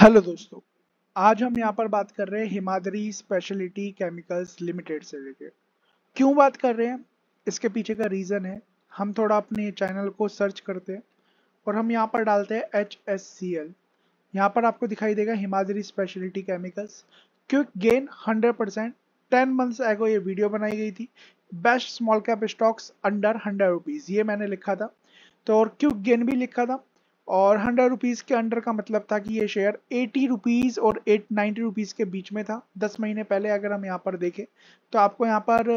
Hello दोस्तों आज हम यहाँ पर बात कर रहे हैं हिमाद्री स्पेशलिटी केमिकल्स लिमिटेड से रिलेटेड क्यों बात कर रहे हैं इसके पीछे का रीज़न है हम थोड़ा अपने चैनल को सर्च करते हैं और हम यहाँ पर डालते हैं एच एस सी एल यहाँ पर आपको दिखाई देगा हिमाद्री स्पेशलिटी केमिकल्स क्यों gain hundred percent ten months ago ये वीडियो बनाई गई थी best small cap stocks under hundred rupees ये मैंने लिखा था तो और क्यों गेन भी लिखा था और हंड्रेड रुपीज़ के अंडर का मतलब था कि ये शेयर एटी रुपीज़ और एट नाइन्टी रुपीज़ के बीच में था दस महीने पहले अगर हम यहाँ पर देखें तो आपको यहाँ पर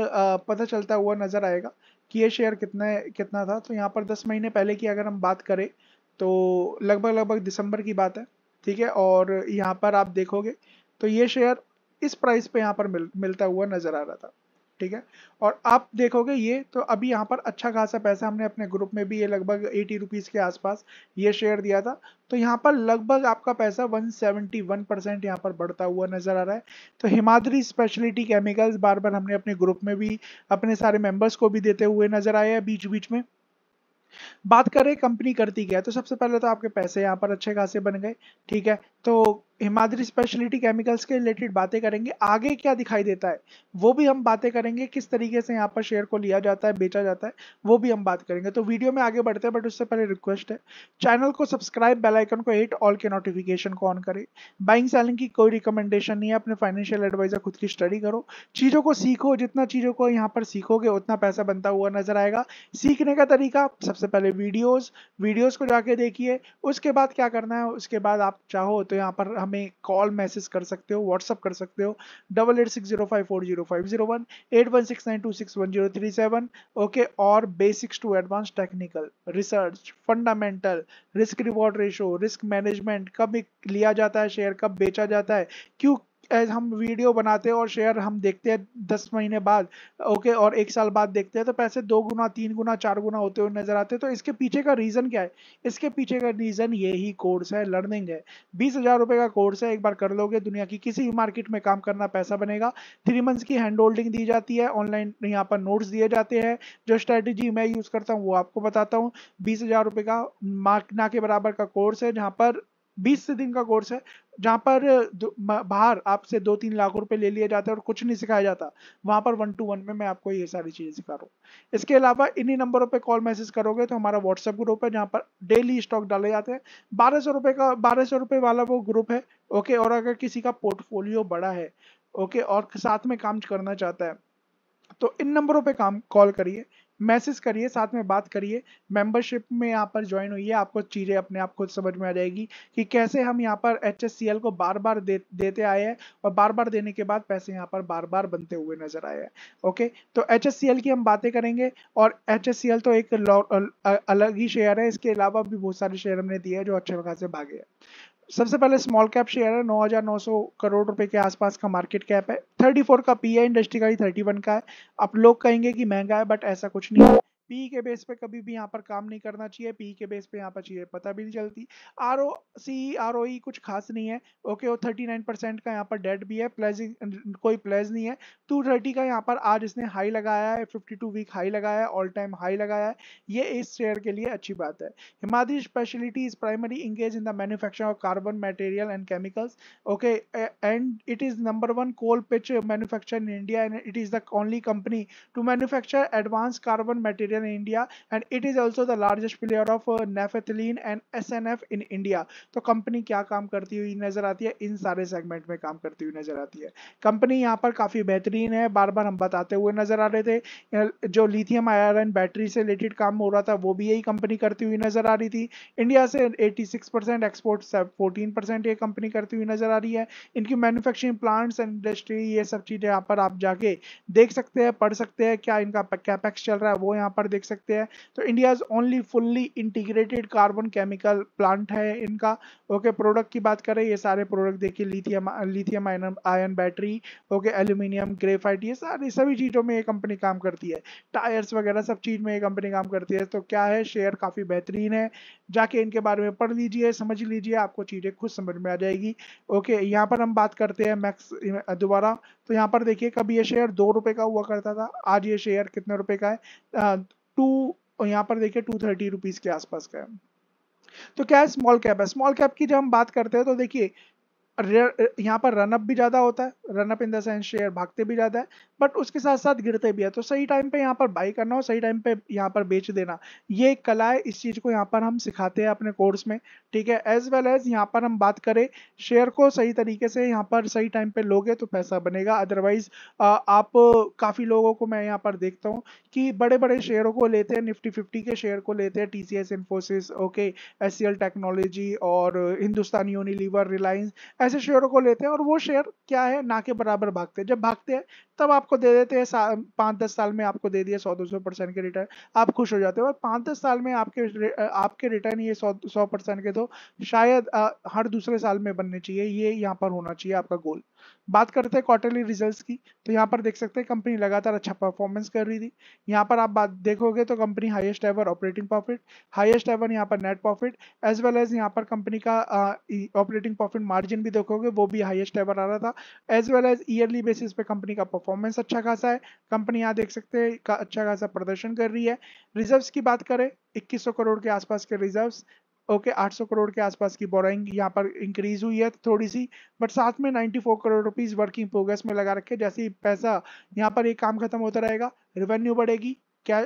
पता चलता हुआ नज़र आएगा कि ये शेयर कितने कितना था तो यहाँ पर दस महीने पहले की अगर हम बात करें तो लगभग लगभग दिसंबर की बात है ठीक है और यहाँ पर आप देखोगे तो ये शेयर इस प्राइस पे यहाँ पर मिल मिलता हुआ नज़र आ रहा था ठीक है और आप देखोगे ये तो अभी यहाँ पर अच्छा खासा पैसा हमने अपने ग्रुप में भी ये लगभग एटी रुपीज़ के आसपास ये शेयर दिया था तो यहाँ पर लगभग आपका पैसा 171 परसेंट यहाँ पर बढ़ता हुआ नज़र आ रहा है तो हिमाद्री स्पेशलिटी केमिकल्स बार बार हमने अपने ग्रुप में भी अपने सारे मेंबर्स को भी देते हुए नज़र आए हैं बीच बीच में बात करें कंपनी करती क्या है तो सबसे पहले तो आपके पैसे यहाँ पर अच्छे खासे बन गए ठीक है तो हिमाद्री स्पेशलिटी केमिकल्स के रिलेटेड बातें करेंगे आगे क्या दिखाई देता है वो भी हम बातें करेंगे किस तरीके से यहाँ पर शेयर को लिया जाता है बेचा जाता है वो भी हम बात करेंगे तो वीडियो में आगे बढ़ते हैं बट उससे पहले रिक्वेस्ट है चैनल को सब्सक्राइब बेल आइकन को हिट ऑल के नोटिफिकेशन को ऑन करें बाइंग सेलिंग की कोई रिकमेंडेशन नहीं है अपने फाइनेंशियल एडवाइजर खुद की स्टडी करो चीज़ों को सीखो जितना चीज़ों को यहाँ पर सीखोगे उतना पैसा बनता हुआ नजर आएगा सीखने का तरीका सबसे पहले वीडियोज़ वीडियोज़ को जाके देखिए उसके बाद क्या करना है उसके बाद आप चाहो तो यहाँ पर हमें कॉल मैसेज कर सकते हो व्हाट्सअप कर सकते हो double eight six zero five four zero five zero one eight one six nine two six one zero three seven okay और basics to advance technical research fundamental risk reward ratio risk management कब लिया जाता है share कब बेचा जाता है क्यों एज हम वीडियो बनाते हैं और शेयर हम देखते हैं दस महीने बाद ओके और एक साल बाद देखते हैं तो पैसे दो गुना तीन गुना चार गुना होते हुए नजर आते हैं तो इसके पीछे का रीज़न क्या है इसके पीछे का रीज़न यही कोर्स है लर्निंग है बीस हज़ार रुपये का कोर्स है एक बार कर लोगे दुनिया की किसी भी मार्केट में काम करना पैसा बनेगा थ्री मंथ्स की हैंड होल्डिंग दी जाती है ऑनलाइन यहाँ पर नोट्स दिए जाते हैं जो स्ट्रैटेजी मैं यूज़ करता हूँ वो आपको बताता हूँ बीस हज़ार रुपये का मार्क ना के बराबर का कोर्स है जहाँ पर बीस दिन का कोर्स है जहाँ पर बाहर आपसे दो तीन लाख रुपए ले लिए जाते हैं और कुछ नहीं सिखाया जाता वहां पर वन टू वन में मैं आपको ये सारी चीज़ें सिखा रहा हूँ इसके अलावा इन्हीं नंबरों पे कॉल मैसेज करोगे तो हमारा व्हाट्सएप ग्रुप है जहाँ पर डेली स्टॉक डाले जाते हैं बारह सौ रुपए का बारह सौ रुपए वाला वो ग्रुप है ओके और अगर किसी का पोर्टफोलियो बड़ा है ओके और साथ में काम करना चाहता है तो इन नंबरों पर काम कॉल करिए मैसेज करिए साथ में बात करिए मेंबरशिप में यहाँ पर ज्वाइन हुई है आपको चीज़ें अपने आप खुद समझ में आ जाएगी कि कैसे हम यहाँ पर एच को बार बार दे, देते आए हैं और बार बार देने के बाद पैसे यहाँ पर बार बार बनते हुए नजर आए हैं ओके तो एच की हम बातें करेंगे और एच तो एक अलग ही शेयर है इसके अलावा भी बहुत सारे शेयर हमने दिए हैं जो अच्छे खासे भागे हैं सबसे पहले स्मॉल कैप शेयर है 9,900 करोड़ रुपए के आसपास का मार्केट कैप है 34 का पी है इंडस्ट्री का ही 31 का है आप लोग कहेंगे कि महंगा है बट ऐसा कुछ नहीं है पी के बेस पे कभी भी यहाँ पर काम नहीं करना चाहिए पी के बेस पे यहाँ पर चाहिए पता भी नहीं चलती R O C R O ई कुछ खास नहीं है ओके वो थर्टी नाइन परसेंट का यहाँ पर डेट भी है प्लेज कोई प्लेज नहीं है टू थर्टी का यहाँ पर आज इसने हाई लगाया है फिफ्टी टू वीक हाई लगाया है ऑल टाइम हाई लगाया है ये इस शेयर के लिए अच्छी बात है Himadri speciality is primary engage in the manufacture of carbon material and chemicals okay and it is number one coal pitch manufacture in India and it is the only company to manufacture advance carbon material in India and it is also the largest player of uh, nafethylene and SNF in India. तो company क्या काम करती हुई नजर आती है इन सारे segment में काम करती हुई नजर आती है कंपनी यहाँ पर काफी बेहतरीन है बार बार हम बताते हुए नजर आ रहे थे जो लिथियम आयरन बैटरी से रिलेटेड काम हो रहा था वो भी यही कंपनी करती हुई नजर आ रही थी इंडिया से 86 परसेंट एक्सपोर्ट फोर्टीन परसेंट ये कंपनी करती हुई नजर आ रही है इनकी मैन्युफैक्चरिंग प्लांट्स इंडस्ट्री ये सब चीजें यहाँ पर आप जाके देख सकते हैं पढ़ सकते हैं क्या इनका कैपेक्स चल रहा है वो यहाँ पर पर देख सकते हैं तो India only fully integrated carbon chemical plant है इनका ओके प्रोडक्ट की बात करें ये सारे प्रोडक्ट देखिए lithium lithium ion ion battery okay aluminium graphite ये सारी सभी चीज़ों में ये कंपनी काम करती है टायर्स वगैरह सब चीज़ में ये कंपनी काम करती है तो क्या है शेयर काफ़ी बेहतरीन है जाके इनके बारे में पढ़ लीजिए समझ लीजिए आपको चीज़ें खुद समझ में आ जाएगी ओके यहाँ पर हम बात करते हैं मैक्स दोबारा तो यहाँ पर देखिए कभी ये शेयर दो रुपए का हुआ करता था आज ये शेयर कितने रुपए का है टू यहाँ पर देखिए टू थर्टी रुपीज़ के आसपास का है तो क्या है स्मॉल कैप है स्मॉल कैप की जब हम बात करते हैं तो देखिए यहाँ पर रनअप भी ज़्यादा होता है run up in the sense share भागते भी ज़्यादा है बट उसके साथ साथ गिरते भी है तो सही टाइम पे यहाँ पर बाई करना और सही टाइम पे यहाँ पर बेच देना ये एक कला है इस चीज़ को यहाँ पर हम सिखाते हैं अपने कोर्स में ठीक है एज वेल एज यहाँ पर हम बात करें शेयर को सही तरीके से यहाँ पर सही टाइम पे लोगे तो पैसा बनेगा अदरवाइज आप काफ़ी लोगों को मैं यहाँ पर देखता हूँ कि बड़े बड़े शेयरों को लेते हैं निफ्टी फिफ्टी के शेयर को लेते हैं T C S Infosys okay S C L technology और हिंदुस्तान यूनिलीवर रिलायंस ऐसे शेयरों को लेते हैं और वो शेयर क्या है ना के बराबर भागते हैं जब भागते हैं तब आपको आपको दे देते हैं पाँच दस साल में आपको दे दिए सौ दो सौ परसेंट के रिटर्न आप खुश हो जाते हो और पाँच दस साल में आपके आपके रिटर्न ये सौ सौ परसेंट के तो शायद आ, हर दूसरे साल में बनने चाहिए ये यहाँ पर होना चाहिए आपका गोल बात करते हैं क्वार्टरली रिजल्ट्स की तो यहाँ पर देख सकते हैं कंपनी लगातार अच्छा परफॉर्मेंस कर रही थी यहाँ पर आप बात देखोगे तो company highest ever operating profit highest ever यहाँ पर net profit as well as यहाँ पर कंपनी का ऑपरेटिंग प्रॉफिट मार्जिन भी देखोगे वो भी हाईएस्ट एवर आ रहा था as well as yearly basis पे कंपनी का परफॉर्मेंस परफॉर्मेंस अच्छा खासा है कंपनी यहाँ देख सकते हैं का अच्छा खासा प्रदर्शन कर रही है रिजर्व्स की बात करें 2100 करोड़ के आसपास के रिजर्व्स ओके 800 करोड़ के आसपास की बोराइंग यहाँ पर इंक्रीज हुई है थोड़ी सी बट साथ में 94 करोड़ रुपीस वर्किंग प्रोग्रेस में लगा रखे जैसे ही पैसा यहाँ पर ये काम खत्म होता रहेगा रेवेन्यू बढ़ेगी क्या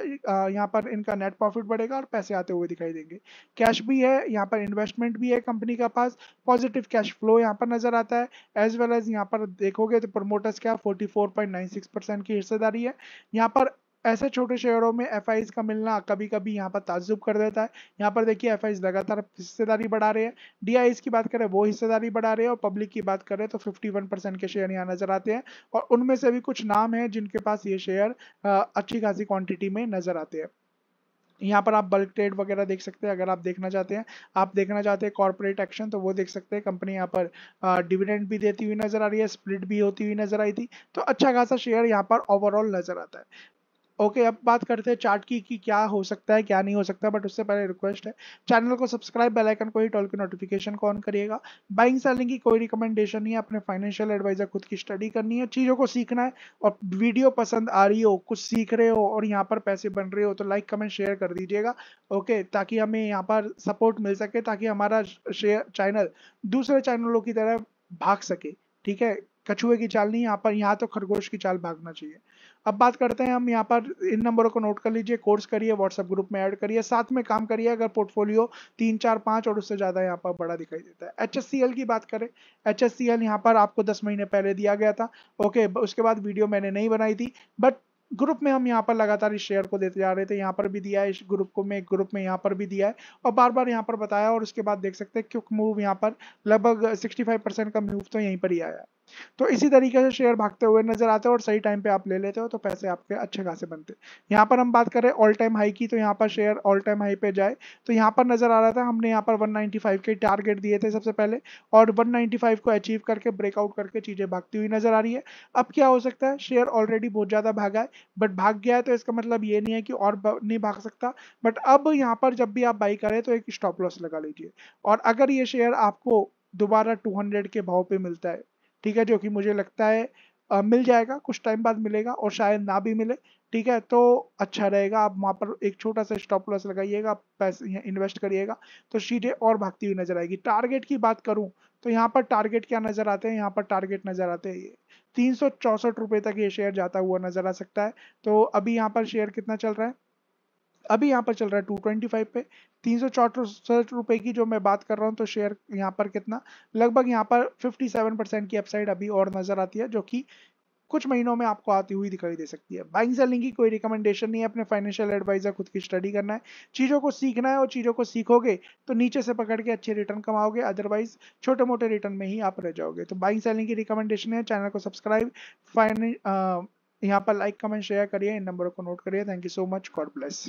यहाँ पर इनका नेट प्रॉफिट बढ़ेगा और पैसे आते हुए दिखाई देंगे कैश भी है यहाँ पर इन्वेस्टमेंट भी है कंपनी का पास पॉजिटिव कैश फ्लो यहाँ पर नजर आता है एज वेल एज यहाँ पर देखोगे तो प्रमोटर्स क्या forty four point nine six percent की हिस्सेदारी है यहाँ पर ऐसे छोटे शेयरों में एफ का मिलना कभी कभी यहाँ पर ताजुब कर देता है यहाँ पर देखिए एफ लगातार हिस्सेदारी बढ़ा रहे हैं डी की बात करें वो हिस्सेदारी बढ़ा रहे हैं और पब्लिक की बात करें तो फिफ्टी के शेयर यहाँ नजर आते हैं और उनमें से भी कुछ नाम है जिनके पास ये शेयर अच्छी खासी क्वान्टिटी में नजर आते हैं यहाँ पर आप बल्क ट्रेड वगैरह देख सकते हैं अगर आप देखना चाहते हैं आप देखना चाहते हैं कॉर्पोरेट एक्शन तो वो देख सकते हैं कंपनी यहाँ पर डिविडेंड भी देती हुई नजर आ रही है स्प्लिट भी होती हुई नजर आई थी तो अच्छा खासा शेयर यहाँ पर ओवरऑल नजर आता है ओके okay, अब बात करते हैं चार्ट की कि क्या हो सकता है क्या नहीं हो सकता बट उससे पहले रिक्वेस्ट है चैनल को सब्सक्राइब बेल आइकन को ही टॉल की नोटिफिकेशन को ऑन करिएगा बाइंग सेलिंग की कोई रिकमेंडेशन नहीं है अपने फाइनेंशियल एडवाइजर खुद की स्टडी करनी है चीज़ों को सीखना है और वीडियो पसंद आ रही हो कुछ सीख रहे हो और यहाँ पर पैसे बन रहे हो तो लाइक कमेंट शेयर कर दीजिएगा ओके okay, ताकि हमें यहाँ पर सपोर्ट मिल सके ताकि हमारा शेयर चैनल दूसरे चैनलों की तरह भाग सके ठीक है कछुए की चाल नहीं यहाँ पर यहाँ तो खरगोश की चाल भागना चाहिए अब बात करते हैं हम यहाँ पर इन नंबरों को नोट कर लीजिए कोर्स करिए व्हाट्सएप ग्रुप में ऐड करिए साथ में काम करिए अगर पोर्टफोलियो तीन चार पाँच और उससे ज़्यादा यहाँ पर बड़ा दिखाई देता है एच की बात करें एच एस यहाँ पर आपको दस महीने पहले दिया गया था ओके उसके बाद वीडियो मैंने नहीं बनाई थी बट ग्रुप में हम यहाँ पर लगातार इस शेयर को देते जा रहे थे यहाँ पर भी दिया है इस ग्रुप को में ग्रुप में यहाँ पर भी दिया है और बार बार यहाँ पर बताया और उसके बाद देख सकते हैं क्यूक मूव यहाँ पर लगभग 65 परसेंट का मूव तो यहीं पर ही आया है तो इसी तरीके से शेयर भागते हुए नजर आते हो और सही टाइम पे आप ले लेते हो तो पैसे आपके अच्छे खासे बनते यहाँ पर हम बात करें ऑल टाइम हाई की तो यहाँ पर शेयर ऑल टाइम हाई पे जाए तो यहाँ पर नजर आ रहा था हमने यहाँ पर 195 के टारगेट दिए थे सबसे पहले और 195 को अचीव करके ब्रेकआउट करके चीजें भागती हुई नजर आ रही है अब क्या हो सकता है शेयर ऑलरेडी बहुत ज्यादा भागा है बट भाग गया है तो इसका मतलब ये नहीं है कि और नहीं भाग सकता बट अब यहाँ पर जब भी आप बाई करें तो एक स्टॉप लॉस लगा लीजिए और अगर ये शेयर आपको दोबारा 200 के भाव पे मिलता है ठीक है जो कि मुझे लगता है आ, मिल जाएगा कुछ टाइम बाद मिलेगा और शायद ना भी मिले ठीक है तो अच्छा रहेगा आप वहाँ पर एक छोटा सा स्टॉप लॉस लगाइएगा पैसे इन्वेस्ट करिएगा तो सीधे और भागती हुई नजर आएगी टारगेट की बात करूँ तो यहाँ पर टारगेट क्या नजर आते हैं यहाँ पर टारगेट नजर आते हैं ये तीन सौ चौसठ रुपये तक ये शेयर जाता हुआ नजर आ सकता है तो अभी यहाँ पर शेयर कितना चल रहा है अभी यहाँ पर चल रहा है टू ट्वेंटी फाइव पे तीन सौ चौसठ रुपए की जो मैं बात कर रहा हूँ तो शेयर यहाँ पर कितना लगभग यहाँ पर फिफ्टी सेवन परसेंट की अपसाइड अभी और नजर आती है जो कि कुछ महीनों में आपको आती हुई दिखाई दे सकती है बाइंग सेलिंग की कोई रिकमेंडेशन नहीं है अपने फाइनेंशियल एडवाइजर खुद की स्टडी करना है चीज़ों को सीखना है और चीज़ों को सीखोगे तो नीचे से पकड़ के अच्छे रिटर्न कमाओगे अदरवाइज छोटे मोटे रिटर्न में ही आप रह जाओगे तो बाइंग सेलिंग की रिकमेंडेशन है चैनल को सब्सक्राइब फाइनें यहाँ पर लाइक कमेंट शेयर करिए इन नंबरों को नोट करिए thank you so much God bless